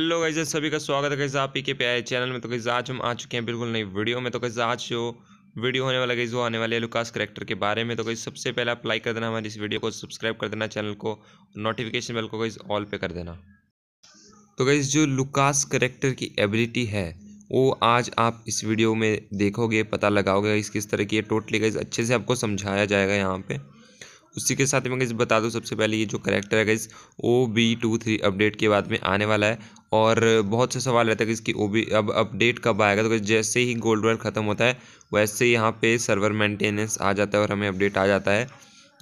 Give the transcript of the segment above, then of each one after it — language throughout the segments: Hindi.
हेलो गाइज सभी का स्वागत है कैसे आप ही के प्यारे चैनल में तो कैसे आज हम आ चुके हैं बिल्कुल नई वीडियो में तो कैसे आज जो वीडियो होने वाला गई जो आने वाले लुकास करेक्टर के बारे में तो कहीं सबसे पहले आप लाइक कर देना हमारी इस वीडियो को सब्सक्राइब कर देना चैनल को नोटिफिकेशन बेल को कहीं ऑल पे कर देना तो कहीं जो लुकास करेक्टर की एबिलिटी है वो आज आप इस वीडियो में देखोगे पता लगाओगे इस किस तरह की टोटली गई अच्छे से आपको समझाया जाएगा यहाँ पर उसी के साथ मैं बता दूँ सबसे पहले ये जो करेक्टर है guys O B two three update के बाद में आने वाला है और बहुत से सवाल रहता है कि इसकी ओ बी अब अपडेट कब आएगा तो जैसे ही गोल्ड वर्ल्ड ख़त्म होता है वैसे यहाँ पे सर्वर मेंटेनेंस आ जाता है और हमें अपडेट आ जाता है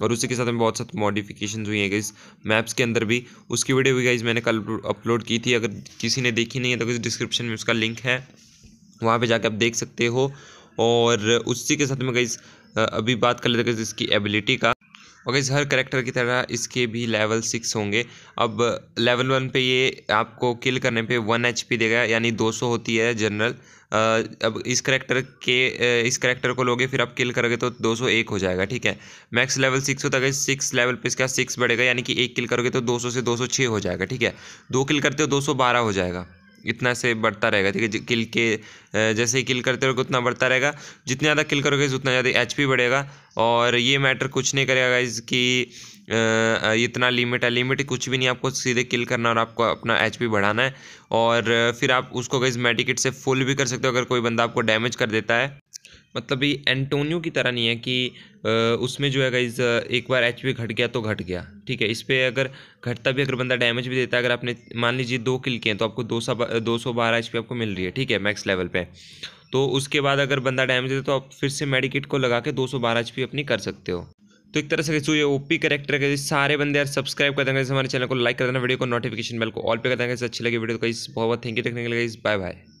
और उसी के साथ में बहुत सारे मॉडिफिकेशन हुई हैं गाइज मैप्स के अंदर भी उसकी वीडियो भी गाइज मैंने कल अपलोड की थी अगर किसी ने देखी नहीं है तो डिस्क्रिप्शन में उसका लिंक है वहाँ पर जाके आप देख सकते हो और उसी के साथ में गाइज अभी बात कर लेते हैं इसकी एबिलिटी का ओके हर करेक्टर की तरह इसके भी लेवल सिक्स होंगे अब लेवल वन पे ये आपको किल करने पे वन एच पी देगा यानी दो सौ होती है जनरल अब इस करेक्टर के इस करेक्टर को लोगे फिर आप किल करोगे तो 201 हो जाएगा ठीक है मैक्स लेवल सिक्स होता है सिक्स लेवल पे इसका सिक्स बढ़ेगा यानी कि एक किल करोगे तो 200 से 206 हो जाएगा ठीक है दो किल करते हो 212 हो जाएगा इतना से बढ़ता रहेगा ठीक है किल के जैसे ही किल करते रहोगे उतना बढ़ता रहेगा जितना ज़्यादा किल करोगे उतना ज़्यादा एच बढ़ेगा और ये मैटर कुछ नहीं करेगा इसकी इतना लिमिट है लिमिट कुछ भी नहीं आपको सीधे किल करना और आपको अपना एच बढ़ाना है और फिर आप उसको गाइज मेडिकेट से फुल भी कर सकते हो अगर कोई बंदा आपको डैमेज कर देता है मतलब ये एंटोनियो की तरह नहीं है कि उसमें जो है गाइज एक बार एच घट गया तो घट गया ठीक है इस पर अगर घटता भी अगर बंदा डैमेज भी देता है अगर आपने मान लीजिए दो किल किए हैं तो आपको दो सौ दो सौ बारह एच आपको मिल रही है ठीक है मैक्स लेवल पे तो उसके बाद अगर बंदा डैमेज देता तो आप फिर से मेडिकेट को लगा के दो सौ बारह एच अपनी कर सकते हो तो एक तरह से जो ये ओपी करेक्टर है सारे बंदे यार सब्सक्राइब कर देंगे हमारे चैनल को लाइक कर देना वीडियो को नोटिफिकेशन बेल को ऑल पे कर देंगे अच्छी लगी वीडियो को इस बहुत थैंक यू देखने के लिए बाय बाय